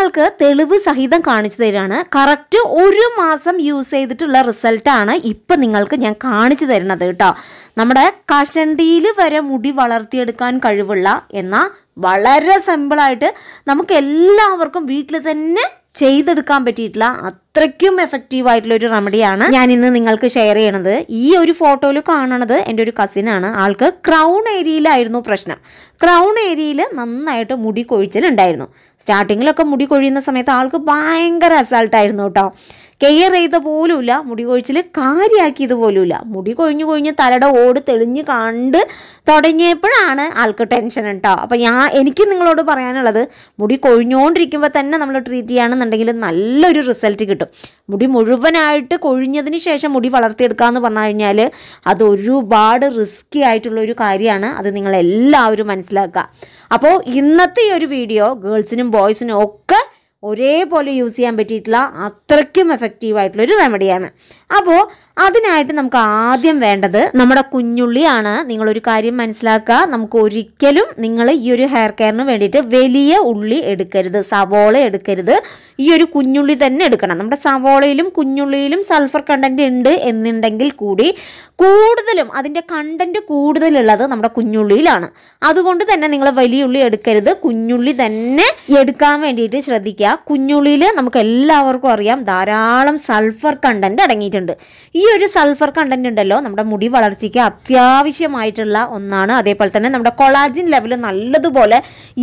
നിങ്ങൾക്ക് തെളിവ് സഹിതം കാണിച്ചു തരാണ് കറക്റ്റ് ഒരു മാസം യൂസ് ചെയ്തിട്ടുള്ള റിസൾട്ടാണ് ഇപ്പം നിങ്ങൾക്ക് ഞാൻ കാണിച്ചു തരുന്നത് കേട്ടോ നമ്മുടെ കഷണ്ടിയിൽ വരെ മുടി വളർത്തിയെടുക്കാൻ കഴിവുള്ള എന്നാൽ വളരെ സിമ്പിളായിട്ട് നമുക്ക് എല്ലാവർക്കും വീട്ടിൽ തന്നെ ചെയ്തെടുക്കാൻ പറ്റിയിട്ടുള്ള അത്രയ്ക്കും എഫക്റ്റീവ് ആയിട്ടുള്ള ഒരു റെമഡിയാണ് ഞാൻ ഇന്ന് നിങ്ങൾക്ക് ഷെയർ ചെയ്യണത് ഈ ഒരു ഫോട്ടോയിൽ കാണണത് എൻ്റെ ഒരു കസിനാണ് ആൾക്ക് ക്രൗൺ ഏരിയയിലായിരുന്നു പ്രശ്നം ക്രൗൺ ഏരിയയിൽ നന്നായിട്ട് മുടി കൊഴിച്ചിലുണ്ടായിരുന്നു സ്റ്റാർട്ടിങ്ങിലൊക്കെ മുടി കൊഴിയുന്ന സമയത്ത് ആൾക്ക് ഭയങ്കര അസാൾട്ടായിരുന്നു കേട്ടോ കെയർ ചെയ്ത പോലുമില്ല മുടി കൊഴിച്ചിൽ കാര്യാക്കിയത് പോലുമില്ല മുടി കൊഴിഞ്ഞു കൊഴിഞ്ഞ് തലയുടെ ഓട് തെളിഞ്ഞ് കണ്ട് തുടങ്ങിയപ്പോഴാണ് ആൾക്ക് ടെൻഷൻ കേട്ടോ അപ്പോൾ ഞാൻ എനിക്ക് നിങ്ങളോട് പറയാനുള്ളത് മുടി കൊഴിഞ്ഞുകൊണ്ടിരിക്കുമ്പോൾ തന്നെ നമ്മൾ ട്രീറ്റ് ചെയ്യുകയാണെന്നുണ്ടെങ്കിൽ നല്ലൊരു റിസൾട്ട് കിട്ടും മുടി മുഴുവനായിട്ട് കൊഴിഞ്ഞതിന് ശേഷം മുടി എന്ന് പറഞ്ഞു കഴിഞ്ഞാൽ അത് ഒരുപാട് റിസ്കി ആയിട്ടുള്ള ഒരു കാര്യമാണ് അത് നിങ്ങളെല്ലാവരും മനസ്സിലാക്കുക അപ്പോൾ ഇന്നത്തെ ഈ ഒരു വീഡിയോ ഗേൾസിനും ബോയ്സിനും ഒക്കെ ഒരേപോലെ യൂസ് ചെയ്യാൻ പറ്റിയിട്ടുള്ള അത്രയ്ക്കും എഫക്റ്റീവായിട്ടുള്ളൊരു റെമഡിയാണ് അപ്പോൾ അതിനായിട്ട് നമുക്ക് ആദ്യം വേണ്ടത് നമ്മുടെ കുഞ്ഞുള്ളിയാണ് നിങ്ങളൊരു കാര്യം മനസ്സിലാക്കുക നമുക്ക് ഒരിക്കലും നിങ്ങൾ ഈ ഒരു ഹെയർ കെയറിന് വേണ്ടിയിട്ട് വലിയ ഉള്ളി എടുക്കരുത് സവോള എടുക്കരുത് ഈ ഒരു കുഞ്ഞുള്ളി തന്നെ എടുക്കണം നമ്മുടെ സവോളയിലും കുഞ്ഞുള്ളിയിലും സൾഫർ കണ്ടന്റ് ഉണ്ട് എന്നുണ്ടെങ്കിൽ കൂടി കൂടുതലും അതിൻ്റെ കണ്ടന്റ് കൂടുതലുള്ളത് നമ്മുടെ കുഞ്ഞുള്ളിയിലാണ് അതുകൊണ്ട് തന്നെ നിങ്ങൾ വലിയ ഉള്ളി എടുക്കരുത് കുഞ്ഞുള്ളി തന്നെ എടുക്കാൻ വേണ്ടിയിട്ട് ശ്രദ്ധിക്കുക കുഞ്ഞുള്ളിയിൽ നമുക്ക് എല്ലാവർക്കും അറിയാം ധാരാളം സൾഫർ കണ്ടന്റ് അടങ്ങിയിട്ടുണ്ട് ഈ ഒരു സൾഫർ കണ്ടന്റ് ഉണ്ടല്ലോ നമ്മുടെ മുടി വളർച്ചയ്ക്ക് അത്യാവശ്യമായിട്ടുള്ള ഒന്നാണ് അതേപോലെ തന്നെ നമ്മുടെ കൊളാജിൻ ലെവൽ നല്ലതുപോലെ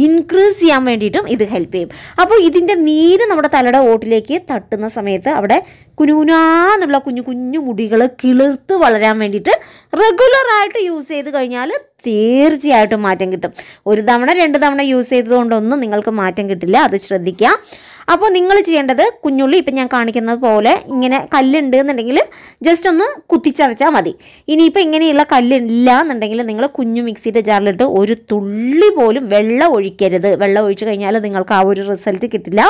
ഇൻക്രീസ് ചെയ്യാൻ വേണ്ടിയിട്ടും ഇത് ഹെൽപ്പ് ചെയ്യും അപ്പോൾ ഇതിൻ്റെ നീര് നമ്മുടെ തലയുടെ ഓട്ടിലേക്ക് തട്ടുന്ന സമയത്ത് അവിടെ കുനുകുനാന്നുള്ള കുഞ്ഞു കുഞ്ഞു മുടികൾ കിളിർത്ത് വളരാൻ വേണ്ടിയിട്ട് റെഗുലറായിട്ട് യൂസ് ചെയ്ത് കഴിഞ്ഞാൽ തീർച്ചയായിട്ടും മാറ്റം കിട്ടും ഒരു തവണ രണ്ട് തവണ യൂസ് ചെയ്തതുകൊണ്ടൊന്നും നിങ്ങൾക്ക് മാറ്റം കിട്ടില്ല അത് ശ്രദ്ധിക്കുക അപ്പോൾ നിങ്ങൾ ചെയ്യേണ്ടത് കുഞ്ഞുള്ളി ഇപ്പം ഞാൻ കാണിക്കുന്നത് പോലെ ഇങ്ങനെ കല്ലുണ്ട് എന്നുണ്ടെങ്കിൽ ജസ്റ്റ് ഒന്ന് കുത്തിച്ചതച്ചാൽ മതി ഇനിയിപ്പോൾ ഇങ്ങനെയുള്ള കല്ലില്ല എന്നുണ്ടെങ്കിൽ നിങ്ങൾ കുഞ്ഞു മിക്സിയുടെ ജാറിലിട്ട് ഒരു തുള്ളി പോലും വെള്ളം ഒഴിക്കരുത് വെള്ളം ഒഴിച്ചു കഴിഞ്ഞാൽ നിങ്ങൾക്ക് ആ ഒരു റിസൾട്ട് കിട്ടില്ല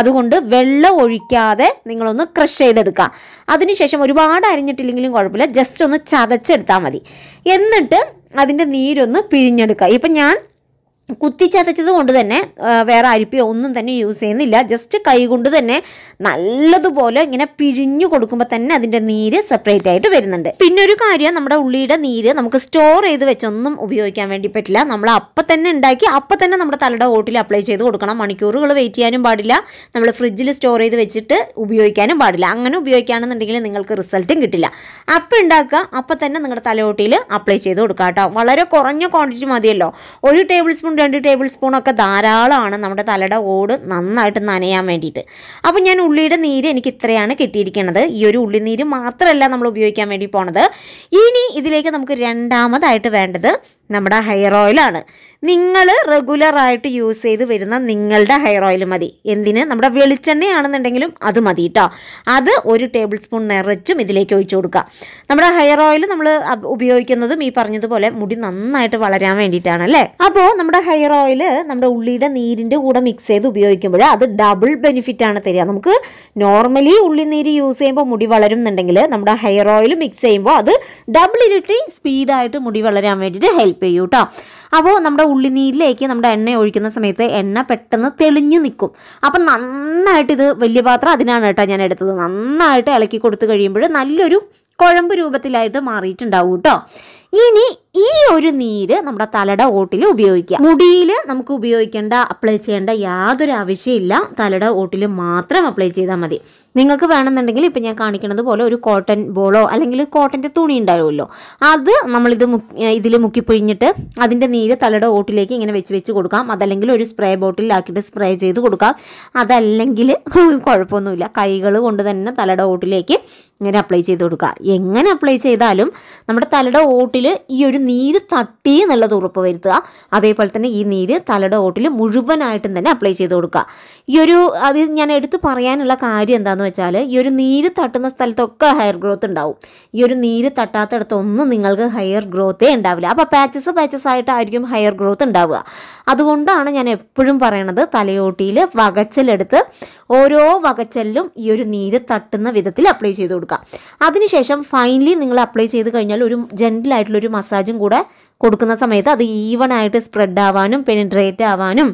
അതുകൊണ്ട് വെള്ളം ഒഴിക്കാതെ നിങ്ങളൊന്ന് ക്രഷ് ക്രഷ് ചെയ്തെടുക്കാം അതിനുശേഷം ഒരുപാട് അരിഞ്ഞിട്ടില്ലെങ്കിലും കുഴപ്പമില്ല ജസ്റ്റ് ഒന്ന് ചതച്ചെടുത്താൽ മതി എന്നിട്ട് അതിൻ്റെ നീരൊന്ന് പിഴിഞ്ഞെടുക്കുക ഇപ്പം ഞാൻ കുത്തിച്ചതച്ചത് കൊണ്ട് തന്നെ വേറെ അരിപ്പിയോ ഒന്നും തന്നെ യൂസ് ചെയ്യുന്നില്ല ജസ്റ്റ് കൈകൊണ്ട് തന്നെ നല്ലതുപോലെ ഇങ്ങനെ പിഴിഞ്ഞു കൊടുക്കുമ്പോൾ തന്നെ അതിൻ്റെ നീര് സെപ്പറേറ്റ് ആയിട്ട് വരുന്നുണ്ട് പിന്നെ ഒരു കാര്യം നമ്മുടെ ഉള്ളിയുടെ നീര് നമുക്ക് സ്റ്റോർ ചെയ്ത് വെച്ചൊന്നും ഉപയോഗിക്കാൻ വേണ്ടി പറ്റില്ല നമ്മൾ അപ്പം തന്നെ ഉണ്ടാക്കി അപ്പം തന്നെ നമ്മുടെ തലയുടെ ഓട്ടിൽ അപ്ലൈ ചെയ്ത് കൊടുക്കണം മണിക്കൂറുകൾ വെയിറ്റ് ചെയ്യാനും പാടില്ല നമ്മൾ ഫ്രിഡ്ജിൽ സ്റ്റോർ ചെയ്ത് വെച്ചിട്ട് ഉപയോഗിക്കാനും പാടില്ല അങ്ങനെ ഉപയോഗിക്കുകയാണെന്നുണ്ടെങ്കിൽ നിങ്ങൾക്ക് റിസൾട്ടും കിട്ടില്ല അപ്പം ഉണ്ടാക്കുക അപ്പം തന്നെ നിങ്ങളുടെ തലയോട്ടിയിൽ അപ്ലൈ ചെയ്ത് കൊടുക്കാം കേട്ടോ വളരെ കുറഞ്ഞ ക്വാണ്ടിറ്റി മതിയല്ലോ ഒരു ടേബിൾ സ്പൂൺ രണ്ട് ടേബിൾ സ്പൂണൊക്കെ ധാരാളമാണ് നമ്മുടെ തലയുടെ ഓട് നന്നായിട്ട് നനയാൻ വേണ്ടിയിട്ട് അപ്പോൾ ഞാൻ ഉള്ളിയുടെ നീര് എനിക്ക് ഇത്രയാണ് കിട്ടിയിരിക്കുന്നത് ഈ ഒരു ഉള്ളി നീര് മാത്രമല്ല നമ്മൾ ഉപയോഗിക്കാൻ വേണ്ടി പോണത് ഇനി ഇതിലേക്ക് നമുക്ക് രണ്ടാമതായിട്ട് വേണ്ടത് നമ്മുടെ ഹെയർ ഓയിലാണ് നിങ്ങൾ റെഗുലറായിട്ട് യൂസ് ചെയ്ത് വരുന്ന നിങ്ങളുടെ ഹെയർ ഓയിൽ മതി എന്തിന് നമ്മുടെ വെളിച്ചെണ്ണയാണെന്നുണ്ടെങ്കിലും അത് മതി കേട്ടോ അത് ഒരു ടേബിൾ സ്പൂൺ നിറച്ചും ഇതിലേക്ക് ഒഴിച്ചു കൊടുക്കുക നമ്മുടെ ഹെയർ ഓയിൽ നമ്മൾ ഉപയോഗിക്കുന്നതും ഈ പറഞ്ഞതുപോലെ മുടി നന്നായിട്ട് വളരാൻ വേണ്ടിയിട്ടാണ് അല്ലേ അപ്പോൾ നമ്മുടെ ഹെയർ ഓയിൽ നമ്മുടെ ഉള്ളിയുടെ നീരിൻ്റെ കൂടെ മിക്സ് ചെയ്ത് ഉപയോഗിക്കുമ്പോൾ അത് ഡബിൾ ബെനിഫിറ്റ് ആണ് തരിക നമുക്ക് നോർമലി ഉള്ളി നീര് യൂസ് ചെയ്യുമ്പോൾ മുടി വളരുന്നുണ്ടെങ്കിൽ നമ്മുടെ ഹെയർ ഓയിൽ മിക്സ് ചെയ്യുമ്പോൾ അത് ഡബിൾ ഇരുട്ടി സ്പീഡായിട്ട് മുടി വളരാൻ വേണ്ടിയിട്ട് ഹെൽപ്പ് ഹെൽപ്പ് ചെയ്യൂ കേട്ടോ അപ്പോൾ നമ്മുടെ ഉള്ളിനീരിലേക്ക് നമ്മുടെ എണ്ണ ഒഴിക്കുന്ന സമയത്ത് എണ്ണ പെട്ടെന്ന് തെളിഞ്ഞു നിൽക്കും അപ്പം നന്നായിട്ട് ഇത് വലിയ പാത്രം അതിനാണ് കേട്ടോ ഞാൻ എടുത്തത് നന്നായിട്ട് ഇളക്കി കൊടുത്തു കഴിയുമ്പോൾ നല്ലൊരു കുഴമ്പ് രൂപത്തിലായിട്ട് മാറിയിട്ടുണ്ടാവും കേട്ടോ ഇനി ഈ ഒരു നീര് നമ്മുടെ തലയുടെ ഓട്ടിൽ ഉപയോഗിക്കുക മുടിയിൽ നമുക്ക് ഉപയോഗിക്കേണ്ട അപ്ലൈ ചെയ്യേണ്ട യാതൊരു ആവശ്യമില്ല തലയുടെ ഓട്ടിൽ മാത്രം അപ്ലൈ ചെയ്താൽ മതി നിങ്ങൾക്ക് വേണമെന്നുണ്ടെങ്കിൽ ഇപ്പം ഞാൻ കാണിക്കുന്നത് പോലെ ഒരു കോട്ടൺ ബോളോ അല്ലെങ്കിൽ കോട്ടൻ്റെ തുണി ഉണ്ടാവുമല്ലോ അത് നമ്മളിത് ഇതിൽ മുക്കിപ്പിഴിഞ്ഞിട്ട് അതിൻ്റെ നീര് തലയുടെ ഓട്ടിലേക്ക് ഇങ്ങനെ വെച്ച് വെച്ച് കൊടുക്കാം അതല്ലെങ്കിൽ ഒരു സ്പ്രേ ബോട്ടിലാക്കിയിട്ട് സ്പ്രേ ചെയ്ത് കൊടുക്കാം അതല്ലെങ്കിൽ കുഴപ്പമൊന്നുമില്ല കൈകൾ കൊണ്ട് തന്നെ തലയുടെ ഓട്ടിലേക്ക് ഇങ്ങനെ അപ്ലൈ ചെയ്ത് കൊടുക്കുക എങ്ങനെ അപ്ലൈ ചെയ്താലും നമ്മുടെ തലയുടെ ഓട്ടിൽ ഓട്ടിൽ ഈ ഒരു നീര് തട്ടി എന്നുള്ളത് ഉറപ്പ് വരുത്തുക അതേപോലെ തന്നെ ഈ നീര് തലയുടെ ഓട്ടിൽ മുഴുവനായിട്ടും തന്നെ അപ്ലൈ ചെയ്ത് കൊടുക്കുക ഈ ഒരു അത് ഞാൻ എടുത്തു പറയാനുള്ള കാര്യം എന്താണെന്ന് വെച്ചാൽ ഈ ഒരു നീര് തട്ടുന്ന സ്ഥലത്തൊക്കെ ഹെയർ ഗ്രോത്ത് ഉണ്ടാവും ഈ ഒരു നീര് തട്ടാത്തടത്തൊന്നും നിങ്ങൾക്ക് ഹെയർ ഗ്രോത്തേ ഉണ്ടാവില്ല അപ്പോൾ പാച്ചസ് പാച്ചസ് ആയിട്ടായിരിക്കും ഹെയർ ഗ്രോത്ത് ഉണ്ടാവുക അതുകൊണ്ടാണ് ഞാൻ എപ്പോഴും പറയണത് തലയോട്ടിയിൽ വകച്ചലെടുത്ത് ഓരോ വകച്ചലിലും ഈ ഒരു നീര് തട്ടുന്ന വിധത്തിൽ അപ്ലൈ ചെയ്ത് കൊടുക്കുക അതിനുശേഷം ഫൈനലി നിങ്ങൾ അപ്ലൈ ചെയ്ത് കഴിഞ്ഞാൽ ഒരു ജെൻറ്റിലായിട്ടുള്ള ആയിട്ടുള്ളൊരു മസാജും കൂടെ കൊടുക്കുന്ന സമയത്ത് അത് ഈവൺ ആയിട്ട് സ്പ്രെഡ് ആവാനും പെനിട്രേറ്റ് ആവാനും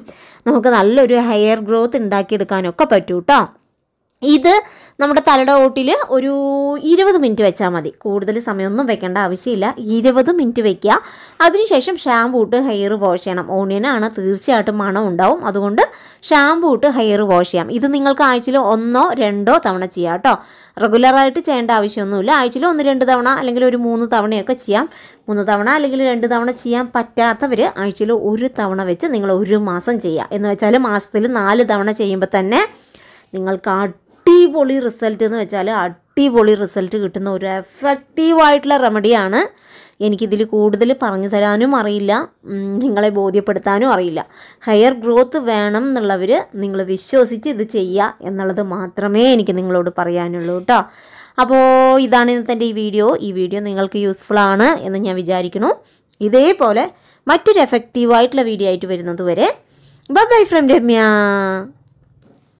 നമുക്ക് നല്ലൊരു ഹെയർ ഗ്രോത്ത് ഉണ്ടാക്കിയെടുക്കാനൊക്കെ പറ്റൂ കേട്ടോ ഇത് നമ്മുടെ തലയുടെ ഓട്ടിൽ ഒരു ഇരുപത് മിനിറ്റ് വെച്ചാൽ മതി കൂടുതൽ സമയമൊന്നും വെക്കേണ്ട ആവശ്യമില്ല ഇരുപത് മിനിറ്റ് വെക്കുക അതിനുശേഷം ഷാമ്പൂ ഇട്ട് ഹെയർ വാഷ് ചെയ്യണം ഓണിയനാണ് തീർച്ചയായിട്ടും മണം ഉണ്ടാവും അതുകൊണ്ട് ഷാമ്പൂ ഇട്ട് ഹെയർ വാഷ് ചെയ്യാം ഇത് നിങ്ങൾക്ക് ആഴ്ചയിൽ ഒന്നോ രണ്ടോ തവണ ചെയ്യാം കേട്ടോ റെഗുലറായിട്ട് ചെയ്യേണ്ട ആവശ്യമൊന്നുമില്ല ആഴ്ചയിൽ ഒന്ന് രണ്ട് തവണ അല്ലെങ്കിൽ ഒരു മൂന്ന് തവണയൊക്കെ ചെയ്യാം മൂന്ന് തവണ അല്ലെങ്കിൽ രണ്ട് തവണ ചെയ്യാൻ പറ്റാത്തവർ ആഴ്ചയിൽ ഒരു തവണ വെച്ച് നിങ്ങൾ ഒരു മാസം ചെയ്യുക എന്ന് വെച്ചാൽ മാസത്തിൽ നാല് തവണ ചെയ്യുമ്പോൾ തന്നെ നിങ്ങൾക്ക് ആ അടിപൊളി റിസൾട്ട് എന്ന് വെച്ചാൽ അടിപൊളി റിസൾട്ട് കിട്ടുന്ന ഒരു എഫക്റ്റീവായിട്ടുള്ള റെമഡിയാണ് എനിക്കിതിൽ കൂടുതൽ പറഞ്ഞു തരാനും അറിയില്ല നിങ്ങളെ ബോധ്യപ്പെടുത്താനും അറിയില്ല ഹയർ ഗ്രോത്ത് വേണം എന്നുള്ളവർ നിങ്ങൾ വിശ്വസിച്ച് ഇത് ചെയ്യുക എന്നുള്ളത് മാത്രമേ എനിക്ക് നിങ്ങളോട് പറയാനുള്ളൂ കേട്ടോ അപ്പോൾ ഇതാണ് ഇന്നത്തെ ഈ വീഡിയോ ഈ വീഡിയോ നിങ്ങൾക്ക് യൂസ്ഫുൾ ആണ് എന്ന് ഞാൻ വിചാരിക്കുന്നു ഇതേപോലെ മറ്റൊരു എഫക്റ്റീവായിട്ടുള്ള വീഡിയോ ആയിട്ട് വരുന്നത് വരെ ബൈ ഫ്രം രമ്യ